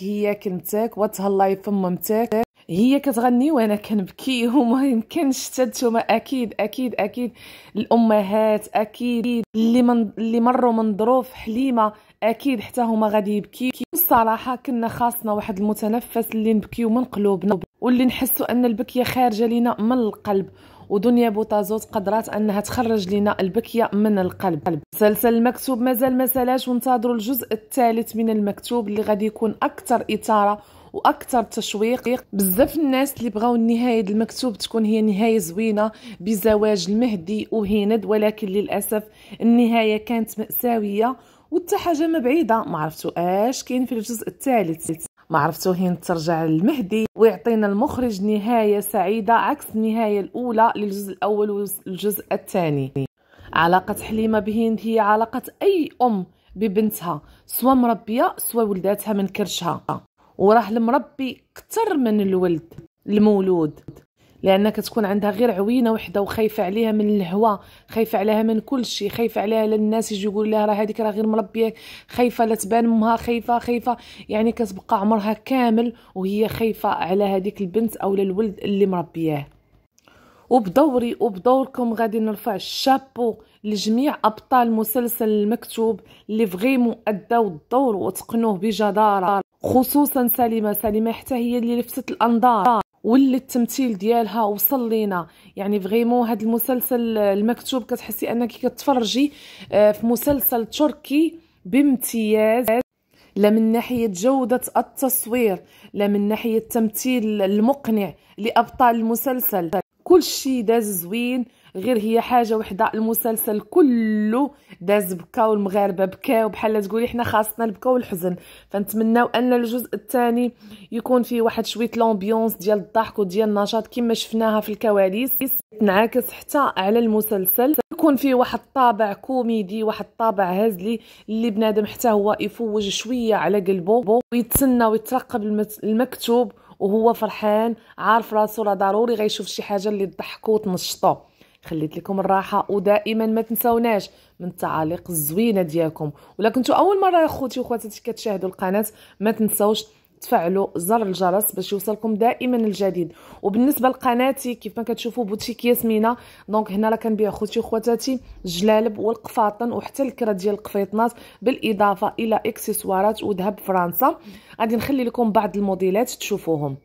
هي كلمتك وتهلاي فممتك هي كتغني وانا كنبكي وما يمكنش حتى نتوما اكيد اكيد اكيد الامهات اكيد اللي من اللي مروا من ظروف حليمه اكيد حتى هما غادي يبكي الصراحه كنا خاصنا واحد المتنفس اللي نبكيو من قلوبنا واللي نحسوا ان البكيه خارجه لينا من القلب ودنيا بوتازوت قدرات انها تخرج لنا البكيه من القلب مسلسل المكتوب مازال ما سالاش وانتظروا الجزء الثالث من المكتوب اللي غادي يكون اكثر اثاره واكثر تشويق بزاف الناس اللي بغاو النهايه المكتوب تكون هي نهايه زوينه بزواج المهدي وهند ولكن للاسف النهايه كانت ماساويه وحتى حاجه ما بعيده ما عرفتوا اش كاين في الجزء الثالث ما هين ترجع للمهدي ويعطينا المخرج نهاية سعيدة عكس النهاية الأولى للجزء الأول والجزء الثاني علاقة حليمة بهند هي علاقة أي أم ببنتها سوى مربية سوى ولداتها من كرشها وراه المربي كتر من الولد المولود لان كتكون عندها غير عوينه وحده وخايفه عليها من الهواء خايفه عليها من كل شيء خايفه عليها للناس يجي يقول لها راه هذيك راه غير مربيه خايفه لا تبان امها خايفه خايفه يعني كتبقى عمرها كامل وهي خايفه على هذيك البنت او الولد اللي مربياه وبدوري وبدوركم غادي نرفع الشابو لجميع ابطال مسلسل المكتوب اللي فغيمو اداو الدور وتقنوه بجداره خصوصا سليمه سليمه حتى هي اللي لفتت الانظار واللي التمثيل ديالها وصل لينا يعني فريمون هذا المسلسل المكتوب كتحسي انك كتفرجي آه، في مسلسل تركي بامتياز لا من ناحيه جوده التصوير لا من ناحيه التمثيل المقنع لابطال المسلسل كل شيء داز زوين غير هي حاجه وحده المسلسل كله داز بكاو المغاربه بكاو بحال تقولي حنا خاصنا البكا والحزن فنتمناو ان الجزء الثاني يكون فيه واحد شويه لومبيونس ديال الضحك وديال النشاط كما شفناها في الكواليس تنعكس حتى على المسلسل يكون فيه واحد الطابع كوميدي واحد الطابع هزلي اللي بنادم حتى هو يفوج شويه على قلبه ويتسنى ويترقب المكتوب وهو فرحان عارف راسو راه ضروري غيشوف شي حاجه اللي تضحكو وتنشطو خليت لكم الراحه ودائما ما تنسوناش من التعاليق الزوينه ديالكم ولا كنتوا اول مره خوتي وخواتاتي كتشاهدوا القناه ما تنسوش تفعلوا زر الجرس باش يوصلكم دائما الجديد وبالنسبه لقناتي كيف ما كتشوفوا بوتيك ياسمينه دونك هنا راه كنبيع خوتي وخواتاتي الجلالب والقفاطن وحتى الكره ديال القفيطنات بالاضافه الى اكسسوارات وذهب فرنسا غادي نخلي لكم بعض الموديلات تشوفوهم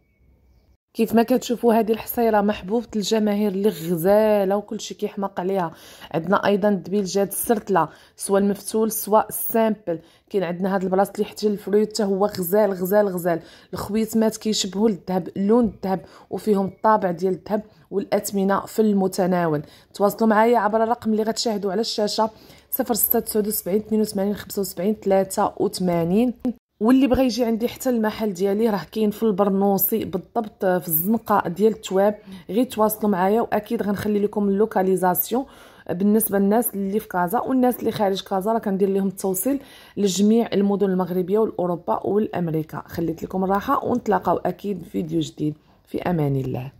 كيف ما كتشوفوا هذه الحصيره محبوبه الجماهير اللي غزاله وكل شيء كيحماق عليها عندنا ايضا جاد السرتله سواء المفتول سواء السامبل كاين عندنا هذا البلاص اللي حتى الفرويت هو غزال غزال غزال الخويتمات كيشبهوا الذهب لون الذهب وفيهم الطابع ديال الذهب والاثمنه في المتناول تواصلوا معايا عبر الرقم اللي غتشاهدوا على الشاشه 0679 82 83 واللي بغى يجي عندي حتى المحل ديالي راه كاين في البرنوصي بالضبط في الزنقه ديال التواب غير تواصلوا معايا واكيد غنخلي لكم اللوكاليزاسيون بالنسبه للناس اللي في كازا والناس اللي خارج كازا راه كندير لهم التوصيل لجميع المدن المغربيه والاوروبا والامريكا خليت لكم الراحه ونتلاقاو اكيد في فيديو جديد في امان الله